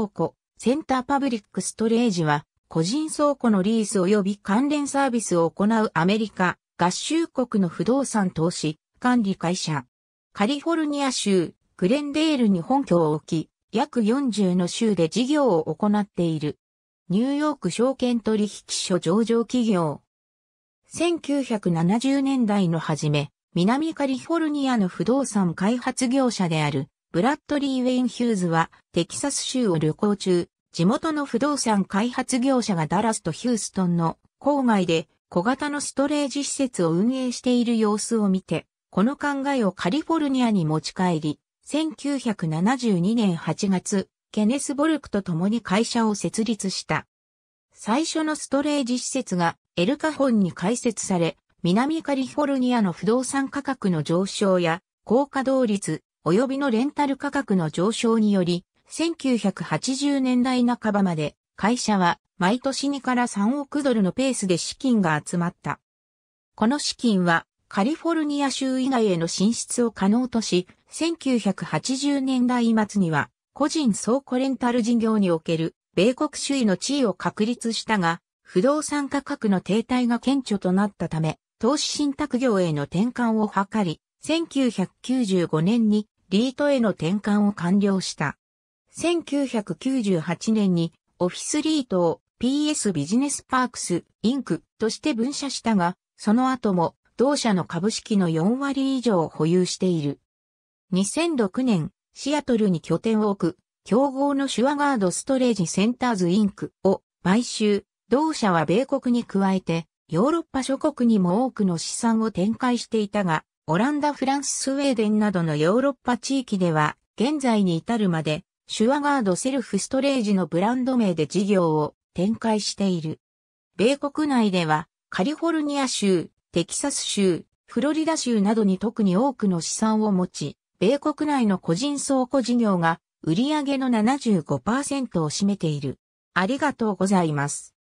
ポコ、センターパブリックストレージは、個人倉庫のリース及び関連サービスを行うアメリカ、合衆国の不動産投資、管理会社。カリフォルニア州、グレンデールに本拠を置き、約40の州で事業を行っている。ニューヨーク証券取引所上場企業。1970年代の初め、南カリフォルニアの不動産開発業者であるブラッドリー・ウェイン・ヒューズは、テキサス州を旅行中、地元の不動産開発業者がダラスとヒューストンの郊外で小型のストレージ施設を運営している様子を見て、この考えをカリフォルニアに持ち帰り、1972年8月、ケネス・ボルクと共に会社を設立した。最初のストレージ施設がエルカホンに開設され、南カリフォルニアの不動産価格の上昇や高稼働率、及びのレンタル価格の上昇により、1980年代半ばまで会社は毎年2から3億ドルのペースで資金が集まった。この資金はカリフォルニア州以外への進出を可能とし、1980年代末には個人倉庫レンタル事業における米国主義の地位を確立したが、不動産価格の停滞が顕著となったため、投資信託業への転換を図り、1995年にリートへの転換を完了した。1998年にオフィスリートを PS ビジネスパークスインクとして分社したが、その後も同社の株式の4割以上を保有している。2006年、シアトルに拠点を置く、競合のシュワガードストレージセンターズインクを買収、同社は米国に加えて、ヨーロッパ諸国にも多くの資産を展開していたが、オランダ、フランス、スウェーデンなどのヨーロッパ地域では、現在に至るまで、シュアガードセルフストレージのブランド名で事業を展開している。米国内では、カリフォルニア州、テキサス州、フロリダ州などに特に多くの資産を持ち、米国内の個人倉庫事業が売上の75%を占めている。ありがとうございます。